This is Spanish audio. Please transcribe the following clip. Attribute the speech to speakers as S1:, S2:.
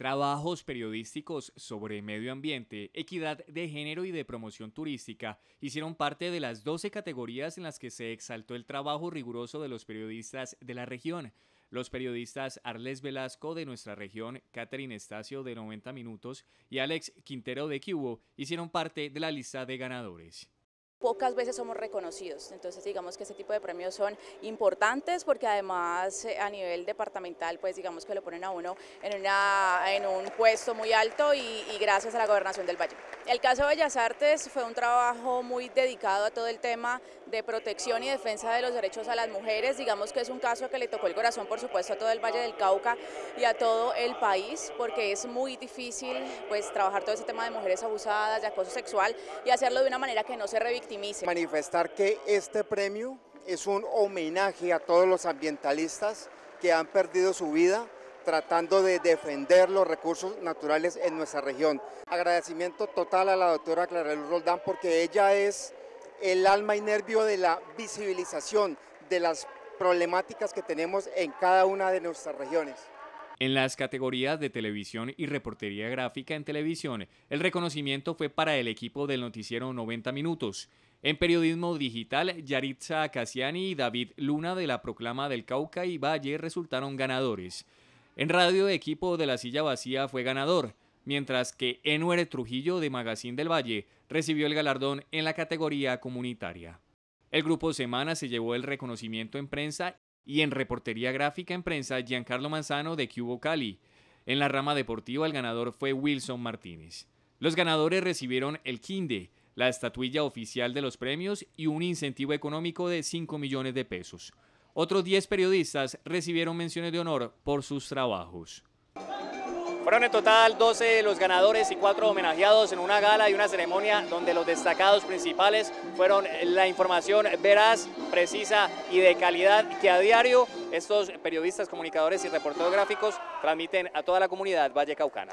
S1: trabajos periodísticos sobre medio ambiente, equidad de género y de promoción turística hicieron parte de las 12 categorías en las que se exaltó el trabajo riguroso de los periodistas de la región. Los periodistas Arles Velasco de nuestra región, Catherine Estacio de 90 Minutos y Alex Quintero de Cubo hicieron parte de la lista de ganadores
S2: pocas veces somos reconocidos. Entonces, digamos que este tipo de premios son importantes porque además eh, a nivel departamental, pues digamos que lo ponen a uno en, una, en un puesto muy alto y gracias a la gobernación del Valle. El caso de Bellas Artes fue un trabajo muy dedicado a todo el tema de protección y defensa de los derechos a las mujeres. Digamos que es un caso que le tocó el corazón, por supuesto, a todo el Valle del Cauca y a todo el país, porque es muy difícil pues, trabajar todo ese tema de mujeres abusadas, de acoso sexual y hacerlo de una manera que no se revictimice.
S3: Manifestar que este premio es un homenaje a todos los ambientalistas que han perdido su vida tratando de defender los recursos naturales en nuestra región. Agradecimiento total a la doctora Clara Luz Roldán porque ella es el alma y nervio de la visibilización de las problemáticas que tenemos en cada una de nuestras regiones.
S1: En las categorías de televisión y reportería gráfica en televisión, el reconocimiento fue para el equipo del noticiero 90 Minutos. En periodismo digital, Yaritza Casiani y David Luna de la Proclama del Cauca y Valle resultaron ganadores. En radio, equipo de la silla vacía fue ganador, mientras que Enuere Trujillo de Magazín del Valle recibió el galardón en la categoría comunitaria. El grupo Semana se llevó el reconocimiento en prensa y en reportería gráfica en prensa Giancarlo Manzano de Cubo Cali. En la rama deportiva el ganador fue Wilson Martínez. Los ganadores recibieron el kinde, la estatuilla oficial de los premios y un incentivo económico de 5 millones de pesos. Otros 10 periodistas recibieron menciones de honor por sus trabajos.
S4: Fueron en total 12 los ganadores y 4 homenajeados en una gala y una ceremonia donde los destacados principales fueron la información veraz, precisa y de calidad que a diario estos periodistas, comunicadores y reporteros gráficos transmiten a toda la comunidad Valle vallecaucana.